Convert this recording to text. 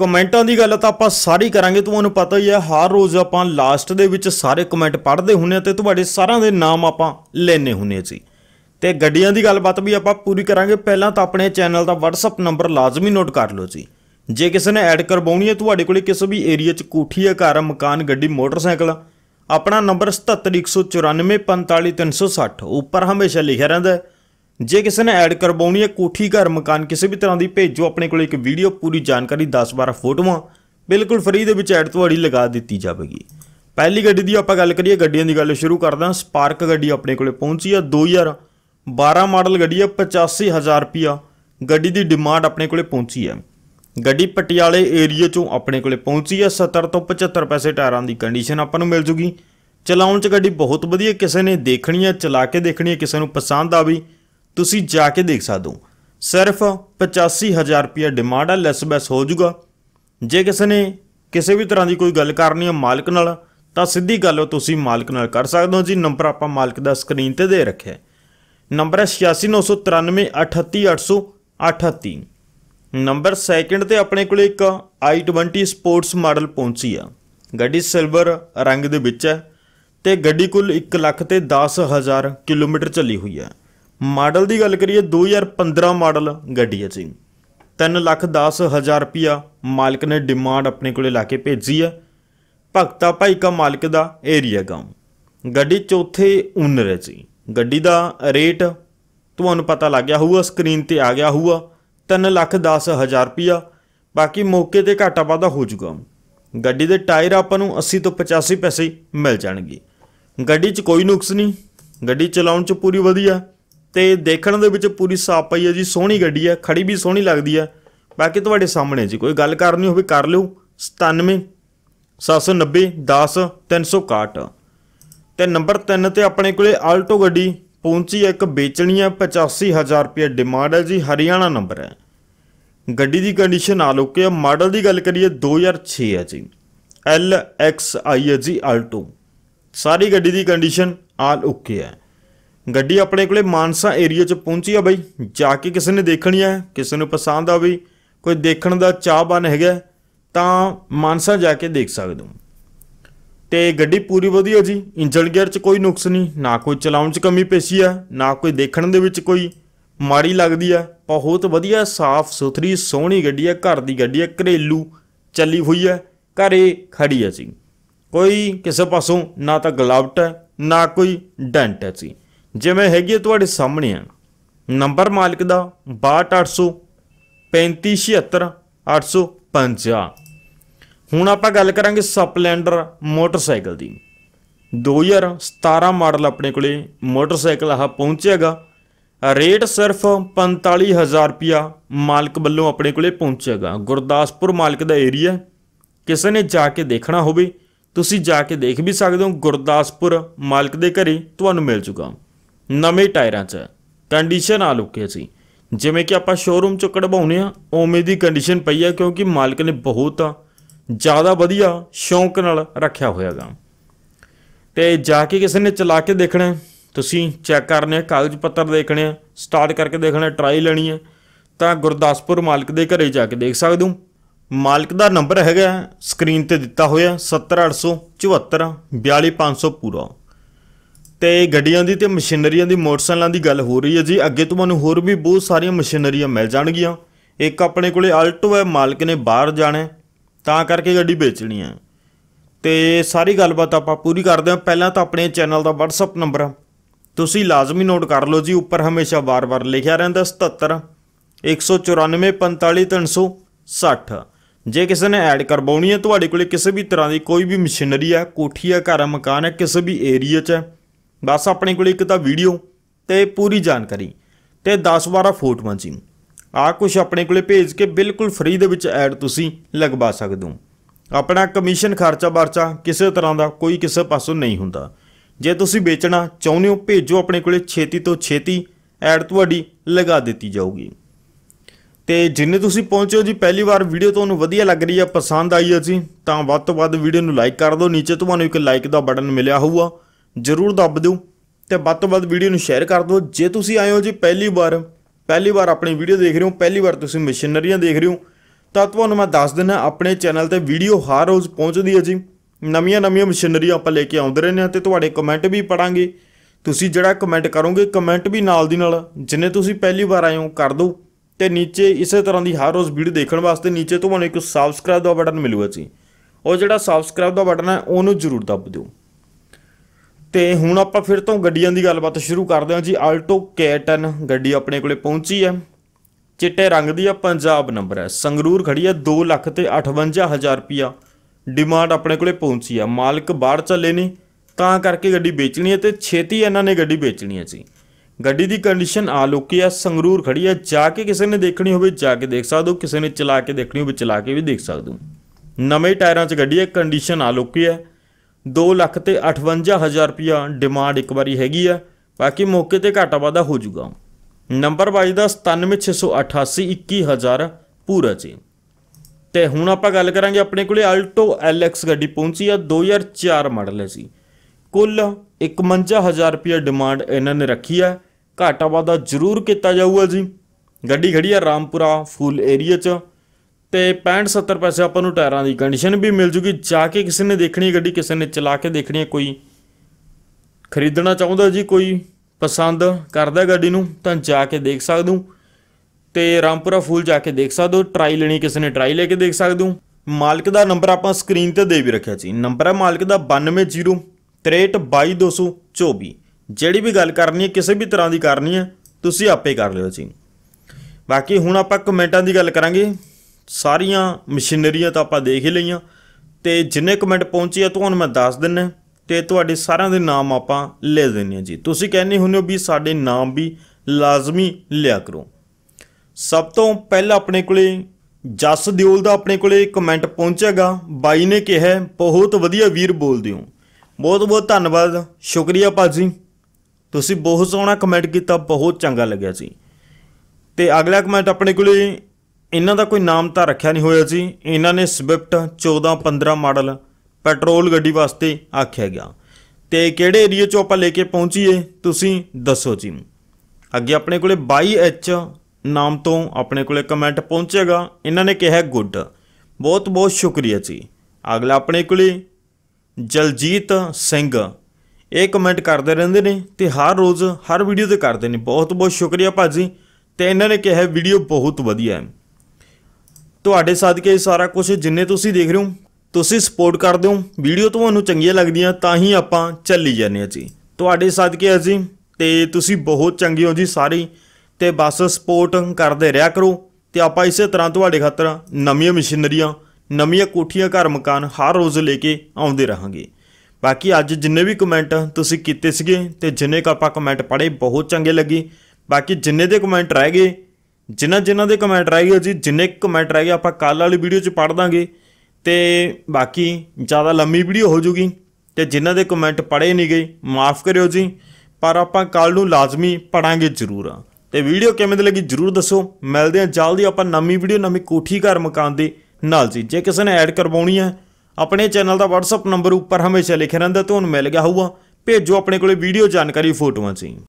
ਕਮੈਂਟਾਂ ਦੀ ਗੱਲ ਤਾਂ ਆਪਾਂ ਸਾਰੀ ਕਰਾਂਗੇ ਤੁਹਾਨੂੰ ਪਤਾ ਹੀ ਹੈ ਹਰ ਰੋਜ਼ ਆਪਾਂ ਲਾਸਟ ਦੇ ਵਿੱਚ ਸਾਰੇ ਕਮੈਂਟ ਪੜ੍ਹਦੇ ਹੁੰਨੇ ਆ ਤੇ ਤੁਹਾਡੇ ਸਾਰਿਆਂ ਦੇ ਨਾਮ ਆਪਾਂ ਲੈਨੇ ਹੁੰਨੇ ਸੀ ਤੇ ਗੱਡੀਆਂ ਦੀ ਗੱਲਬਾਤ ਵੀ ਆਪਾਂ ਪੂਰੀ ਕਰਾਂਗੇ ਪਹਿਲਾਂ ਤਾਂ ਆਪਣੇ ਚੈਨਲ ਦਾ WhatsApp ਨੰਬਰ ਲਾਜ਼ਮੀ ਨੋਟ ਕਰ ਲਓ ਜੀ ਜੇ ਕਿਸੇ ਨੇ ਐਡ ਕਰਵਾਉਣੀ ਹੈ ਤੁਹਾਡੇ ਕੋਲੇ ਕਿਸੇ ਵੀ ਏਰੀਆ 'ਚ ਕੋਠੀ ਹੈ ਘਰ ਮਕਾਨ ਗੱਡੀ ਮੋਟਰਸਾਈਕਲ ਆਪਣਾ ਨੰਬਰ 7719495360 ਉੱਪਰ ਹਮੇਸ਼ਾ ਲਿਖਿਆ ਰਹਿੰਦਾ ਹੈ ਜੇ ਕਿਸੇ ਨੇ ਐਡ ਕਰਵਾਉਣੀ ਹੈ ਕੋਠੀ ਘਰ ਮਕਾਨ ਕਿਸੇ ਵੀ ਤਰ੍ਹਾਂ ਦੀ ਭੇਜੋ ਆਪਣੇ ਕੋਲ ਇੱਕ ਵੀਡੀਓ ਪੂਰੀ ਜਾਣਕਾਰੀ 10-12 ਫੋਟੋਆਂ ਬਿਲਕੁਲ ਫ੍ਰੀ ਦੇ ਵਿੱਚ ਐਡ ਤੁਹਾਡੀ ਲਗਾ ਦਿੱਤੀ ਜਾਵੇਗੀ ਪਹਿਲੀ ਗੱਡੀ ਦੀ ਆਪਾਂ ਗੱਲ ਕਰੀਏ ਗੱਡੀਆਂ ਦੀ ਗੱਲ ਸ਼ੁਰੂ ਕਰਦਾ ਸਪਾਰਕ ਗੱਡੀ ਆਪਣੇ ਕੋਲੇ ਪਹੁੰਚੀ ਆ 2012 ਮਾਡਲ ਗੱਡੀ ਆ 85000 ਰੁਪਿਆ ਗੱਡੀ ਦੀ ਡਿਮਾਂਡ ਆਪਣੇ ਕੋਲੇ ਪਹੁੰਚੀ ਆ ਗੱਡੀ ਪਟਿਆਲੇ ਏਰੀਆ ਚੋਂ ਆਪਣੇ ਕੋਲੇ ਪਹੁੰਚੀ ਆ 70 ਤੋਂ 75 ਪੈਸੇ ਟਾਇਰਾਂ ਦੀ ਕੰਡੀਸ਼ਨ ਆਪਾਂ ਨੂੰ ਮਿਲ ਜੂਗੀ ਚਲਾਉਣ 'ਚ ਗੱਡੀ ਬਹੁਤ ਵਧੀਆ ਕਿਸੇ ਨੇ ਦੇਖਣੀ ਹੈ ਚਲਾ ਕੇ ਦੇਖਣੀ ਹੈ ਕਿਸੇ ਨੂੰ ਪਸੰਦ ਆਵੀ ਤੁਸੀਂ ਜਾ ਕੇ ਦੇਖ ਸਕਦੇ ਹੋ ਸਿਰਫ 85000 ਰੁਪਏ ਡਿਮਾਂਡ ਹੈ ਲੈਸ ਬੈਸ ਹੋ ਜਾਊਗਾ ਜੇ ਕਿਸੇ ਨੇ ਕਿਸੇ ਵੀ ਤਰ੍ਹਾਂ ਦੀ ਕੋਈ ਗੱਲ ਕਰਨੀ ਹੈ ਮਾਲਕ ਨਾਲ ਤਾਂ ਸਿੱਧੀ ਗੱਲ ਤੁਸੀਂ ਮਾਲਕ ਨਾਲ ਕਰ ਸਕਦੇ ਹੋ ਜੀ ਨੰਬਰ ਆਪਾਂ ਮਾਲਕ ਦਾ ਸਕਰੀਨ ਤੇ ਦੇ ਰੱਖਿਆ ਨੰਬਰ ਹੈ 8693938838 ਨੰਬਰ ਸੈਕਿੰਡ ਤੇ ਆਪਣੇ ਕੋਲ ਇੱਕ i20 ਸਪੋਰਟਸ ਮਾਡਲ ਪਹੁੰਚੀ ਆ ਗੱਡੀ ਸਿਲਵਰ ਰੰਗ ਦੇ ਵਿੱਚ ਹੈ ਤੇ ਗੱਡੀ ਕੁੱਲ 1 ਲੱਖ ਤੇ 10000 ਕਿਲੋਮੀਟਰ ਚੱਲੀ ਹੋਈ ਹੈ ਮਾਡਲ ਦੀ ਗੱਲ ਕਰੀਏ 2015 ਮਾਡਲ ਗੱਡੀ ਹੈ ਜੀ 3 ਲੱਖ 10 ਹਜ਼ਾਰ ਰੁਪਿਆ ਮਾਲਕ ਨੇ ਡਿਮਾਂਡ ਆਪਣੇ ਕੋਲੇ ਲਾ ਕੇ ਭੇਜੀ ਹੈ ਭਗਤਾ ਭਾਈ ਕਾ ਮਾਲਕ ਦਾ ਏਰੀਆ ਗਾਉਂ ਗੱਡੀ ਚੌਥੇ ਓਨਰ ਹੈ ਜੀ ਗੱਡੀ ਦਾ ਰੇਟ ਤੁਹਾਨੂੰ ਪਤਾ ਲੱਗ ਗਿਆ ਹੋਊਗਾ ਸਕਰੀਨ ਤੇ ਆ ਗਿਆ ਹੋਊਗਾ 3 ਲੱਖ 10 ਹਜ਼ਾਰ ਰੁਪਿਆ ਬਾਕੀ ਮੌਕੇ ਤੇ ਘਾਟਾ ਵਾਧਾ ਹੋ ਜਾਊਗਾ ਗੱਡੀ ਦੇ ਟਾਇਰ ਆਪਾਂ ਨੂੰ 80 ਤੋਂ 85 ਪੈਸੇ ਮਿਲ ਜਾਣਗੇ ਗੱਡੀ 'ਚ ਕੋਈ ਨੁਕਸ ਨਹੀਂ ਗੱਡੀ ਚਲਾਉਣ 'ਚ ਪੂਰੀ ਵਧੀਆ ਤੇ ਦੇਖਣ ਦੇ ਵਿੱਚ ਪੂਰੀ ਸਾਫ ਪਈ ਹੈ ਜੀ ਸੋਹਣੀ ਗੱਡੀ ਹੈ ਖੜੀ ਵੀ ਸੋਹਣੀ ਲੱਗਦੀ ਹੈ ਬਾਕੀ ਤੁਹਾਡੇ ਸਾਹਮਣੇ ਜੀ ਕੋਈ ਗੱਲ ਕਰਨੀ ਹੋਵੇ ਕਰ ਲਿਓ 97 790 10 361 ਤੇ ਨੰਬਰ 3 ਤੇ ਆਪਣੇ ਕੋਲੇ ਆਲਟੋ ਗੱਡੀ ਪਹੁੰਚੀ ਇੱਕ ਵੇਚਣੀ ਹੈ 85000 ਰੁਪਏ ਡਿਮਾਂਡ ਹੈ ਜੀ ਹਰਿਆਣਾ ਨੰਬਰ ਹੈ ਗੱਡੀ ਦੀ ਕੰਡੀਸ਼ਨ ਆ ਲੋਕੇ ਆ ਮਾਡਲ ਦੀ ਗੱਲ ਕਰੀਏ 2006 ਹੈ ਜੀ ਐਲ ਐਕਸ ਆਈ ਹੈ ਜੀ ਆਲਟੋ ਸਾਰੀ ਗੱਡੀ ਦੀ ਕੰਡੀਸ਼ਨ ਆਲ ਓਕੇ ਹੈ ਗੱਡੀ ਆਪਣੇ ਕੋਲੇ ਮਾਨਸਾ ਏਰੀਆ 'ਚ ਪਹੁੰਚੀ ਆ ਬਈ ਜਾ ਕੇ ਕਿਸੇ ਨੇ ਦੇਖਣੀ ਆ ਕਿਸੇ ਨੂੰ ਪਸੰਦ ਆ ਬਈ ਕੋਈ ਦੇਖਣ ਦਾ ਚਾਹਵਾਨ ਹੈਗਾ ਤਾਂ ਮਾਨਸਾ ਜਾ ਕੇ ਦੇਖ ਸਕਦੇ ਹੋ ਤੇ ਗੱਡੀ ਪੂਰੀ ਵਧੀਆ ਜੀ ਇੰਜਨ ਗੇਅਰ 'ਚ ਕੋਈ ਨੁਕਸ ਨਹੀਂ ਨਾ ਕੋਈ ਚਲਾਉਣ 'ਚ ਕਮੀ ਪੇਸ਼ੀ ਆ ਨਾ ਕੋਈ ਦੇਖਣ ਦੇ ਵਿੱਚ ਕੋਈ ਮਾੜੀ ਲੱਗਦੀ ਆ ਬਹੁਤ ਵਧੀਆ ਸਾਫ਼ ਸੁਥਰੀ ਸੋਹਣੀ ਗੱਡੀ ਆ ਘਰ ਦੀ ਗੱਡੀ ਆ ਘਰੇਲੂ ਚੱਲੀ ਹੋਈ ਆ ਘਰੇ ਖੜੀ ਆ ਜੀ ਕੋਈ ਕਿਸੇ ਪਾਸੋਂ ਨਾ ਤਾਂ ਗਲਾਵਟ ਹੈ ਨਾ ਕੋਈ ਡੈਂਟ ਹੈ ਜੀ ਜਿਵੇਂ ਹੈਗੀ ਤੁਹਾਡੇ ਸਾਹਮਣੇ ਆ ਨੰਬਰ ਮਾਲਕ ਦਾ 62800 3576 850 ਹੁਣ ਆਪਾਂ ਗੱਲ ਕਰਾਂਗੇ ਸਪਲੈਂਡਰ ਮੋਟਰਸਾਈਕਲ ਦੀ 2017 ਮਾਡਲ ਆਪਣੇ ਕੋਲੇ ਮੋਟਰਸਾਈਕਲ ਆ ਪਹੁੰਚੇਗਾ ਰੇਟ ਸਿਰਫ 45000 ਰੁਪਿਆ ਮਾਲਕ ਵੱਲੋਂ ਆਪਣੇ ਕੋਲੇ ਪਹੁੰਚੇਗਾ ਗੁਰਦਾਸਪੁਰ ਮਾਲਕ ਦਾ ਏਰੀਆ ਕਿਸੇ ਨੇ ਜਾ ਕੇ ਦੇਖਣਾ ਹੋਵੇ ਤੁਸੀਂ ਜਾ ਕੇ ਦੇਖ ਵੀ ਸਕਦੇ ਹੋ ਗੁਰਦਾਸਪੁਰ ਮਾਲਕ ਦੇ ਘਰੇ ਤੁਹਾਨੂੰ ਮਿਲ ਜੂਗਾ ਨਵੇਂ ਟਾਇਰਾਂ 'ਚ ਕੰਡੀਸ਼ਨ ਆ ਲੁਕੇ ਸੀ ਜਿਵੇਂ ਕਿ ਆਪਾਂ ਸ਼ੋਰੂਮ ਚ ਕਢਵਾਉਨੇ ਆ ਓਵੇਂ ਦੀ ਕੰਡੀਸ਼ਨ ਪਈ ਆ ਕਿਉਂਕਿ ਮਾਲਕ ਨੇ ਬਹੁਤ ਜ਼ਿਆਦਾ ਵਧੀਆ ਸ਼ੌਂਕ ਨਾਲ ਰੱਖਿਆ ਹੋਇਆਗਾ ਤੇ ਜਾ ਕੇ ਕਿਸੇ ਨੇ ਚਲਾ ਕੇ ਦੇਖਣਾ ਤੁਸੀਂ ਚੈੱਕ ਕਰਨੇ ਕਾਗਜ਼ ਪੱਤਰ ਦੇਖਣੇ ਆ ਸਟਾਰਟ ਕਰਕੇ ਦੇਖਣਾ ਟਰਾਈ ਲੈਣੀ ਆ ਤਾਂ ਗੁਰਦਾਸਪੁਰ ਮਾਲਕ ਦੇ ਘਰੇ ਜਾ ਕੇ ਦੇਖ ਸਕਦੇ ਹੋ ਮਾਲਕ ਦਾ ਨੰਬਰ ਹੈਗਾ ਸਕਰੀਨ ਤੇ ਦਿੱਤਾ ਹੋਇਆ 70874 42500 ਪੂਰਾ ਤੇ ਗੱਡੀਆਂ ਦੀ ਤੇ ਮਸ਼ੀਨਰੀਆਂ ਦੀ ਮੋਟਰਸਾਈਕਲਾਂ ਦੀ ਗੱਲ ਹੋ ਰਹੀ ਹੈ ਜੀ ਅੱਗੇ ਤੁਹਾਨੂੰ ਹੋਰ ਵੀ ਬਹੁਤ ਸਾਰੀਆਂ ਮਸ਼ੀਨਰੀਆਂ ਮਿਲ ਜਾਣਗੀਆਂ ਇੱਕ ਆਪਣੇ ਕੋਲੇ ਆਲਟੋ ਹੈ ਮਾਲਕ ਨੇ ਬਾਹਰ ਜਾਣਾ ਤਾਂ ਕਰਕੇ ਗੱਡੀ ਵੇਚਣੀ ਹੈ ਤੇ ਸਾਰੀ ਗੱਲਬਾਤ ਆਪਾਂ ਪੂਰੀ ਕਰਦੇ ਹਾਂ ਪਹਿਲਾਂ ਤਾਂ ਆਪਣੇ ਚੈਨਲ ਦਾ WhatsApp ਨੰਬਰ ਤੁਸੀਂ ਲਾਜ਼ਮੀ ਨੋਟ ਕਰ ਲਓ ਜੀ ਉੱਪਰ ਹਮੇਸ਼ਾ ਵਾਰ-ਵਾਰ ਲਿਖਿਆ ਰਹਿੰਦਾ 77 194 45 ਜੇ ਕਿਸੇ ਨੇ ਐਡ ਕਰਵਾਉਣੀ ਹੈ ਤੁਹਾਡੇ ਕੋਲੇ ਕਿਸੇ ਵੀ ਤਰ੍ਹਾਂ ਦੀ ਕੋਈ ਵੀ ਮਸ਼ੀਨਰੀ ਹੈ ਕੋਠੀ ਹੈ ਘਰ ਮਕਾਨ ਹੈ ਕਿਸੇ ਵੀ ਏਰੀਆ 'ਚ ਹੈ ਬਸ ਆਪਣੇ ਕੋਲ ਇੱਕ ਤਾਂ ਵੀਡੀਓ ਤੇ ਪੂਰੀ ਜਾਣਕਾਰੀ ਤੇ 10-12 ਫੋਟੋਆਂ ਜੀ ਆ ਕੁਝ ਆਪਣੇ ਕੋਲੇ ਭੇਜ ਕੇ ਬਿਲਕੁਲ ਫ੍ਰੀ ਦੇ ਵਿੱਚ ਐਡ ਤੁਸੀਂ ਲਗਵਾ ਸਕਦੇ ਹੋ ਆਪਣਾ ਕਮਿਸ਼ਨ ਖਰਚਾ ਵਰਚਾ ਕਿਸੇ ਤਰ੍ਹਾਂ ਦਾ ਕੋਈ ਕਿਸੇ ਪਾਸੋਂ ਨਹੀਂ ਹੁੰਦਾ ਜੇ ਤੁਸੀਂ ਵੇਚਣਾ ਚਾਹੁੰਦੇ ਹੋ ਭੇਜੋ ਆਪਣੇ ਕੋਲੇ ਛੇਤੀ ਤੋਂ ਛੇਤੀ ਐਡ ਤੁਹਾਡੀ ਲਗਾ ਦਿੱਤੀ ਜਾਊਗੀ ਤੇ ਜਿੰਨੇ ਤੁਸੀਂ ਪਹੁੰਚੋ ਜੀ ਪਹਿਲੀ ਵਾਰ ਵੀਡੀਓ ਤੁਹਾਨੂੰ ਵਧੀਆ ਲੱਗ ਰਹੀ ਹੈ ਪਸੰਦ ਆਈ ਹੈ ਜੀ ਤਾਂ ਵੱਧ ਤੋਂ ਵੱਧ ਵੀਡੀਓ ਨੂੰ ਲਾਈਕ ਕਰ ਦਿਓ ਨੀਚੇ ਤੁਹਾਨੂੰ ਇੱਕ ਲਾਈਕ ਦਾ ਬਟਨ ਮਿਲਿਆ ਹੋਊਗਾ ਜਰੂਰ ਦੱਬ ਦਿਓ ਤੇ ਵੱਧ ਤੋਂ ਵੱਧ ਵੀਡੀਓ ਨੂੰ ਸ਼ੇਅਰ ਕਰ ਦਿਓ ਜੇ ਤੁਸੀਂ ਆਏ ਹੋ ਜੀ ਪਹਿਲੀ ਵਾਰ ਪਹਿਲੀ ਵਾਰ ਆਪਣੀ ਵੀਡੀਓ ਦੇਖ ਰਹੇ ਹੋ ਪਹਿਲੀ ਵਾਰ ਤੁਸੀਂ ਮਸ਼ੀਨਰੀਆਂ ਦੇਖ ਰਹੇ ਹੋ ਤਾਂ ਤੁਹਾਨੂੰ ਮੈਂ ਦੱਸ ਦਿੰਦਾ ਆਪਣੇ ਚੈਨਲ ਤੇ ਵੀਡੀਓ ਹਰ ਰੋਜ਼ ਪਹੁੰਚਦੀ ਹੈ ਜੀ ਨਵੀਆਂ ਨਵੀਆਂ ਮਸ਼ੀਨਰੀਆਂ ਆਪਾਂ ਲੈ ਕੇ ਆਉਂਦੇ ਰਹਿੰਦੇ ਹਾਂ ਤੇ ਤੁਹਾਡੇ ਕਮੈਂਟ ਵੀ ਪੜਾਂਗੇ ਤੁਸੀਂ ਜਿਹੜਾ ਕਮੈਂਟ ਕਰੋਗੇ ਕਮੈਂਟ ਵੀ ਨਾਲ ਦੀ ਨਾਲ ਜਿੰਨੇ ਤੁਸੀਂ ਪਹਿਲੀ ਵਾਰ ਆਏ ਹੋ ਕਰ ਦਿਓ ਤੇ ਨੀਚੇ ਇਸੇ ਤਰ੍ਹਾਂ ਦੀ ਹਰ ਰੋਜ਼ ਵੀਡੀਓ ਦੇਖਣ ਵਾਸਤੇ ਨੀਚੇ ਤੁਹਾਨੂੰ ਇੱਕ ਸਬਸਕ੍ਰਾਈਬ ਦਾ ਬਟਨ ਮਿਲੂਗਾ ਜੀ ਉਹ ਜਿਹੜਾ ਸਬਸਕ੍ਰਾਈਬ ਦਾ ਬਟਨ ਹੈ ਉਹਨੂੰ ਜ਼ਰੂਰ ਦੱਬ ਦਿਓ ਤੇ ਹੁਣ ਆਪਾਂ ਫਿਰ ਤੋਂ ਗੱਡੀਆਂ ਦੀ ਗੱਲਬਾਤ ਸ਼ੁਰੂ ਕਰਦੇ ਹਾਂ ਜੀ ਆਲਟੋ K10 ਗੱਡੀ ਆਪਣੇ ਕੋਲੇ ਪਹੁੰਚੀ ਹੈ ਚਿੱਟੇ ਰੰਗ ਦੀ ਆ ਪੰਜਾਬ ਨੰਬਰ ਹੈ ਸੰਗਰੂਰ ਖੜੀ ਹੈ 2 ਲੱਖ ਤੇ 58000 ਰੁਪਿਆ ਡਿਮਾਂਡ ਆਪਣੇ ਕੋਲੇ ਪਹੁੰਚੀ ਆ ਮਾਲਕ ਬਾਹਰ ਚੱਲੇ ਨੇ ਤਾਂ ਕਰਕੇ ਗੱਡੀ ਵੇਚਣੀ ਹੈ ਤੇ ਛੇਤੀ ਇਹਨਾਂ ਨੇ ਗੱਡੀ ਵੇਚਣੀ ਹੈ ਜੀ ਗੱਡੀ ਦੀ ਕੰਡੀਸ਼ਨ ਆ ਲੋਕੀ ਆ ਸੰਗਰੂਰ ਖੜੀ ਆ ਜਾ ਕੇ ਕਿਸੇ ਨੇ ਦੇਖਣੀ ਹੋਵੇ ਜਾ ਕੇ ਦੇਖ ਸਕਦੇ ਹੋ ਕਿਸੇ ਨੇ ਚਲਾ ਕੇ ਦੇਖਣੀ ਹੋਵੇ ਚਲਾ ਕੇ ਵੀ ਦੇਖ ਸਕਦੇ ਹੋ ਨਵੇਂ ਟਾਇਰਾਂ 'ਚ ਗੱਡੀ ਹੈ ਕੰਡੀਸ਼ਨ ਆ ਲੋਕੀ ਹੈ 2 ਲੱਖ ਤੇ 58000 ਰੁਪਿਆ ਡਿਮਾਂਡ ਇੱਕ ਵਾਰੀ ਹੈਗੀ ਆ ਬਾਕੀ ਮੌਕੇ ਤੇ ਘਾਟਾ ਵਾਦਾ ਹੋ ਜਾਊਗਾ ਨੰਬਰ ਵੱਜਦਾ 9768821000 ਪੂਰਾ ਜੀ ਤੇ ਹੁਣ ਆਪਾਂ ਗੱਲ ਕਰਾਂਗੇ ਆਪਣੇ ਕੋਲੇ ਆਲਟੋ ਐਲਐਕਸ ਗੱਡੀ ਪਹੁੰਚੀ ਆ 2004 ਮਾਡਲ ਹੈ ਜੀ ਕੁੱਲ 51000 ਰੁਪਿਆ ਡਿਮਾਂਡ ਇਹਨਾਂ ਨੇ ਰੱਖੀ ਆ ਘਾਟਾ ਵਾਦਾ ਜ਼ਰੂਰ ਕੀਤਾ ਜਾਊਗਾ ਜੀ ਗੱਡੀ ਖੜੀ ਆ ਰਾਮਪੁਰਾ ਫੁੱਲ ਏਰੀਆ 'ਚ ਤੇ 65 70 ਪੈਸੇ ਆਪਾਂ ਨੂੰ ਟਾਇਰਾਂ ਦੀ ਕੰਡੀਸ਼ਨ ਵੀ ਮਿਲ ਜੂਗੀ ਜਾ ਕੇ ਕਿਸੇ ਨੇ ਦੇਖਣੀ ਗੱਡੀ ਕਿਸੇ ਨੇ ਚਲਾ ਕੇ ਦੇਖਣੀ ਹੈ ਕੋਈ ਖਰੀਦਣਾ ਚਾਹੁੰਦਾ ਜੀ ਕੋਈ ਪਸੰਦ ਕਰਦਾ ਗੱਡੀ ਨੂੰ ਤਾਂ ਜਾ ਕੇ ਦੇਖ ਸਕਦੇ ਹੋ ਤੇ ਰਾਮਪੁਰਾ ਫੂਲ ਜਾ ਕੇ ਦੇਖ ਸਕਦੇ ਹੋ ਟਰਾਈ ਲੈਣੀ ਕਿਸੇ ਨੇ ਟਰਾਈ ਲੈ ਕੇ ਦੇਖ ਸਕਦੇ ਹੋ ਮਾਲਕ ਦਾ ਨੰਬਰ ਆਪਾਂ ਸਕਰੀਨ ਤੇ ਦੇ ਵੀ ਰੱਖਿਆ ਜੀ ਨੰਬਰ ਹੈ ਮਾਲਕ ਦਾ 9206322224 ਜਿਹੜੀ ਵੀ ਗੱਲ ਕਰਨੀ ਹੈ ਕਿਸੇ ਵੀ ਤਰ੍ਹਾਂ ਦੀ ਕਰਨੀ ਹੈ ਤੁਸੀਂ ਆਪੇ ਕਰ ਲਿਓ ਜੀ ਬਾਕੀ ਹੁਣ ਆਪਾਂ ਕਮੈਂਟਾਂ ਦੀ ਗੱਲ ਕਰਾਂਗੇ ਸਾਰੀਆਂ ਮਸ਼ੀਨਰੀਆਂ ਤਾਂ ਆਪਾਂ ਦੇਖ ਹੀ ਲਈਆਂ ਤੇ ਜਿੰਨੇ ਕਮੈਂਟ ਪਹੁੰਚੇ ਆ ਤੁਹਾਨੂੰ ਮੈਂ ਦੱਸ ਦਿੰਨਾ ਤੇ ਤੁਹਾਡੇ ਸਾਰਿਆਂ ਦੇ ਨਾਮ ਆਪਾਂ ਲੈ ਦਿੰਨੇ ਆ ਜੀ ਤੁਸੀਂ ਕਹਿੰਦੇ ਹੁੰਦੇ ਹੋ ਵੀ ਸਾਡੇ ਨਾਮ ਵੀ ਲਾਜ਼ਮੀ ਲਿਆ ਕਰੋ ਸਭ ਤੋਂ ਪਹਿਲਾਂ ਆਪਣੇ ਕੋਲੇ ਜਸ ਦਿਓਲ ਦਾ ਆਪਣੇ ਕੋਲੇ ਕਮੈਂਟ ਪਹੁੰਚੇਗਾ ਬਾਈ ਨੇ ਕਿਹਾ ਬਹੁਤ ਵਧੀਆ ਵੀਰ ਬੋਲਦੇ ਹੋ ਬਹੁਤ ਬਹੁਤ ਧੰਨਵਾਦ ਸ਼ੁਕਰੀਆ ਭਾਜੀ ਤੁਸੀਂ ਬਹੁਤ ਸੋਹਣਾ ਕਮੈਂਟ ਕੀਤਾ ਬਹੁਤ ਚੰਗਾ ਲੱਗਿਆ ਸੀ ਤੇ ਅਗਲਾ ਕਮੈਂਟ ਆਪਣੇ ਕੋਲੇ ਇਹਨਾਂ ਦਾ ਕੋਈ ਨਾਮ ਤਾਂ ਰੱਖਿਆ ਨਹੀਂ ਹੋਇਆ ਜੀ ਇਹਨਾਂ ਨੇ ਸਵਿਫਟ 1415 ਮਾਡਲ ਪੈਟਰੋਲ ਗੱਡੀ ਵਾਸਤੇ ਆਖਿਆ ਗਿਆ ਤੇ ਕਿਹੜੇ ਏਰੀਆ 'ਚੋਂ ਆਪਾਂ ਲੈ ਕੇ ਪਹੁੰਚੀਏ ਤੁਸੀਂ ਦੱਸੋ ਜੀ ਅੱਗੇ ਆਪਣੇ ਕੋਲੇ 22H ਨਾਮ ਤੋਂ ਆਪਣੇ ਕੋਲੇ ਕਮੈਂਟ ਪਹੁੰਚੇਗਾ ਇਹਨਾਂ ਨੇ ਕਿਹਾ ਗੁੱਡ ਬਹੁਤ ਬਹੁਤ ਸ਼ੁਕਰੀਆ ਜੀ ਅਗਲਾ ਆਪਣੇ ਕੋਲੇ ਜਲਜੀਤ ਸਿੰਘ ਇਹ ਕਮੈਂਟ ਕਰਦੇ ਰਹਿੰਦੇ ਨੇ ਤੇ ਹਰ ਰੋਜ਼ ਹਰ ਵੀਡੀਓ ਤੇ ਕਰਦੇ ਨੇ ਬਹੁਤ ਬਹੁਤ ਸ਼ੁਕਰੀਆ ਭਾਜੀ ਤੇ ਇਹਨਾਂ ਨੇ ਕਿਹਾ ਵੀਡੀਓ ਬਹੁਤ ਵਧੀਆ ਹੈ ਤੁਹਾਡੇ ਸਦਕੇ ਸਾਰਾ ਕੁਝ ਜਿੰਨੇ ਤੁਸੀਂ ਦੇਖ ਰਹੇ ਹੋ ਤੁਸੀਂ ਸਪੋਰਟ ਕਰਦੇ ਹੋ ਵੀਡੀਓ ਤੁਹਾਨੂੰ ਚੰਗੀਆਂ ਲੱਗਦੀਆਂ ਤਾਂ ਹੀ ਆਪਾਂ ਚੱਲੀ ਜਾਂਦੇ ਹਾਂ ਜੀ ਤੁਹਾਡੇ ਸਦਕੇ ਅਸੀਂ ਤੇ ਤੁਸੀਂ ਬਹੁਤ ਚੰਗੇ ਹੋ ਜੀ ਸਾਰੇ ਤੇ ਬਸ ਸਪੋਰਟ ਕਰਦੇ ਰਿਹਾ ਕਰੋ ਤੇ ਆਪਾਂ ਇਸੇ ਤਰ੍ਹਾਂ ਤੁਹਾਡੇ ਖਾਤਰ ਨਵੀਆਂ ਮਸ਼ੀਨਰੀਆਂ ਨਵੀਆਂ ਕੋਠੀਆਂ ਘਰ ਮਕਾਨ ਹਰ ਰੋਜ਼ ਲੈ ਕੇ ਆਉਂਦੇ ਰਹਾਂਗੇ ਬਾਕੀ ਅੱਜ ਜਿੰਨੇ ਵੀ ਕਮੈਂਟ ਤੁਸੀਂ ਕੀਤੇ ਸੀਗੇ ਤੇ ਜਿੰਨੇ ਕਾ ਆਪਾਂ ਕਮੈਂਟ ਪੜੇ ਬਹੁਤ ਚੰਗੇ ਲੱਗੇ ਬਾਕੀ ਜਿੰਨੇ ਦੇ ਕਮੈਂਟ ਰਹਿ ਗਏ ਜਿਨ੍ਹਾਂ ਜਿਨ੍ਹਾਂ ਦੇ ਕਮੈਂਟ ਰਾਈ ਹੋ ਜੀ ਜਿੰਨੇ ਕਮੈਂਟ ਰਾਈ ਆਪਾਂ ਕੱਲ ਵਾਲੀ ਵੀਡੀਓ 'ਚ ਪੜ ਦਾਂਗੇ ਤੇ ਬਾਕੀ ਜ਼ਿਆਦਾ ਲੰਮੀ ਵੀਡੀਓ ਹੋ ਜੂਗੀ ਤੇ ਜਿਨ੍ਹਾਂ ਦੇ ਕਮੈਂਟ ਪੜੇ ਨਹੀਂ ਗਏ ਮਾਫ ਕਰਿਓ ਜੀ ਪਰ ਆਪਾਂ ਕੱਲ ਨੂੰ ਲਾਜ਼ਮੀ ਪੜਾਂਗੇ ਜ਼ਰੂਰ ਆ ਤੇ ਵੀਡੀਓ ਕਿਵੇਂ ਦੀ ਲੱਗੀ ਜ਼ਰੂਰ ਦੱਸੋ ਮਿਲਦੇ ਆ ਜਲਦੀ ਆਪਾਂ ਨਵੀਂ ਵੀਡੀਓ ਨਵੀਂ ਕੋਠੀ ਘਰ ਮਕਾਨ ਦੇ ਨਾਲ ਜੀ ਜੇ ਕਿਸੇ ਨੇ ਐਡ ਕਰਵਾਉਣੀ ਹੈ ਆਪਣੇ ਚੈਨਲ ਦਾ WhatsApp ਨੰਬਰ ਉੱਪਰ ਹਮੇਸ਼ਾ ਲਿਖਿਆ ਰਹਿੰਦਾ ਤੁਹਾਨੂੰ ਮਿਲ ਗਿਆ ਹੋਊਗਾ ਭੇਜੋ ਆਪਣੇ ਕੋਲੇ ਵੀਡੀਓ ਜਾਣਕਾਰੀ ਫੋਟੋਆਂ ਜੀ